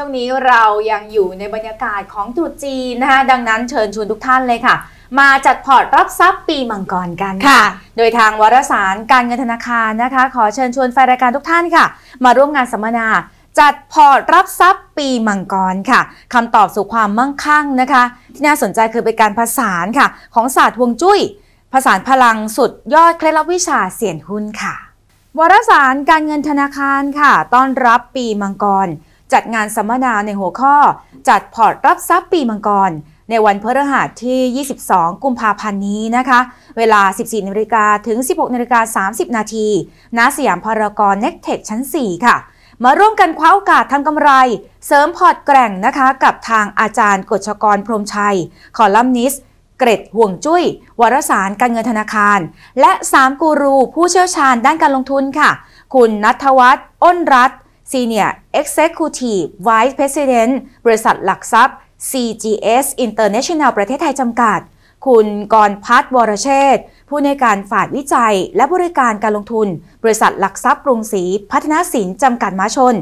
ช่วงนี้เรายังอยู่ในบรรยากาศของตรุษจีนนะคะดังนั้นเชิญชวนทุกท่านเลยค่ะ มาจัดพอร์ตรับทรัพย์ปีมังกรกันค่ะ โดยทางวารสารการเงินธนาคารนะคะ ขอเชิญชวนแฟนรายการทุกท่านค่ะ มาร่วมงานสัมมนาจัดพอร์ตรับทรัพย์ปีมังกรค่ะคำตอบสู่ความมั่งคั่งนะคะที่น่าสนใจคือเป็นการผสานค่ะ ของศาสตร์ฮวงจุ้ย ผสานพลังสุดยอดเคล็ดลับวิชาเสี่ยนหุ้นค่ะวารสารการเงินธนาคารค่ะ ต้อนรับปีมังกรจัดงานสัมมนาในหัวข้อ จัดพอร์ตรับทรัพย์ปีมังกร ในวันพฤหัสที่ 22 กุมภาพันธ์นี้นะคะ เวลา 14นาฬิกาถึง 16นาฬิกา30 นาทีณสยามพารากอนเน็กเทค ชั้น 4 ค่ะ มาร่วมกันคว้าโอกาสทำกำไรเสริมพอร์ตแกร่งนะคะ กับทางอาจารย์กฎชกร พรมชัย คอลัมนิสเกรดห่วงจุย้ยวารสารการเงินธนาคาร และ3กูรูผู้เชี่ยวชาญด้านการลงทุนค่ะคุณนัทวัฒน์ อ้นรัตน์ Senior Executive Vice President บริษัทหลักทรัพย์ CGS International ประเทศไทยจำกัด คุณกรพัฒน์วรเชษผู้ในการฝ่ายวิจัยและบริการการลงทุน บริษัทหลักทรัพย์กรุงศรีพัฒนาสินจำกัดมหาชน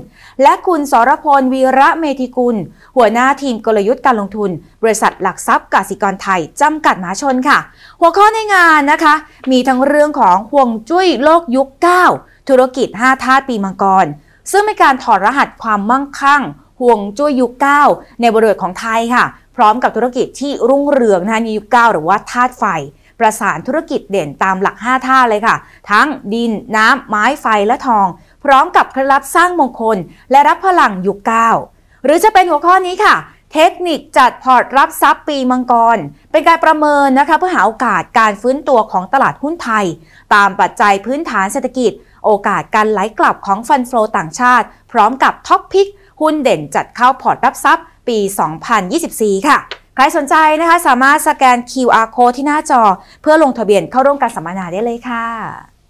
และคุณสรพลวีระเมธิกุล หัวหน้าทีมกลยุทธ์การลงทุน บริษัทหลักทรัพย์กสิกรไทยจำกัดมหาชนค่ะ หัวข้อในงานนะคะมีทั้งเรื่องของห่วงจุ้ยโลกยุค 9 ธุรกิจ5ธาตุปีมังกรซึ่งเป็นการถอดรหัสความมั่งคั่งห่วงจุ้ยยุคาในบริเวณของไทยค่ะ พร้อมกับธุรกิจที่รุ่งเรืองนะคะในยุค9หรือว่าธาตุไฟ ประสานธุรกิจเด่นตามหลัก 5 ท่าเลยค่ะ ทั้งดินน้ำ ไม้ไฟและทอง พร้อมกับเคล็ดลับสร้างมงคล และรับพลังยุคาหรือจะเป็นหัวข้อนี้ค่ะ เทคนิคจัดพอร์ตรับทรัพย์ปีมังกร เป็นการประเมินนะคะเพื่อหาโอกาสการฟื้นตัวของตลาดหุ้นไทย ตามปัจจัยพื้นฐานเศรษฐกิจโอกาสการไหลกลับของฟันโฟลต่างชาติ พร้อมกับท็อปพิกหุ้นเด่นจัดเข้าพอร์ตรับทรัพย์ปี 2024 ค่ะ ใครสนใจนะคะสามารถสแกน QR code ที่หน้าจอ เพื่อลงทะเบียนเข้าร่วมการสัมมนาได้เลยค่ะ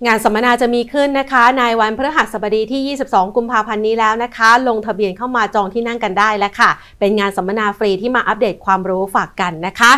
งานสัมมนาจะมีขึ้นนะคะ ในวันพฤหัสบดีที่ 22 กุมภาพันธ์นี้แล้วนะคะ ลงทะเบียนเข้ามาจองที่นั่งกันได้แล้วค่ะ เป็นงานสัมมนาฟรีที่มาอัปเดตความรู้ฝากกันนะคะ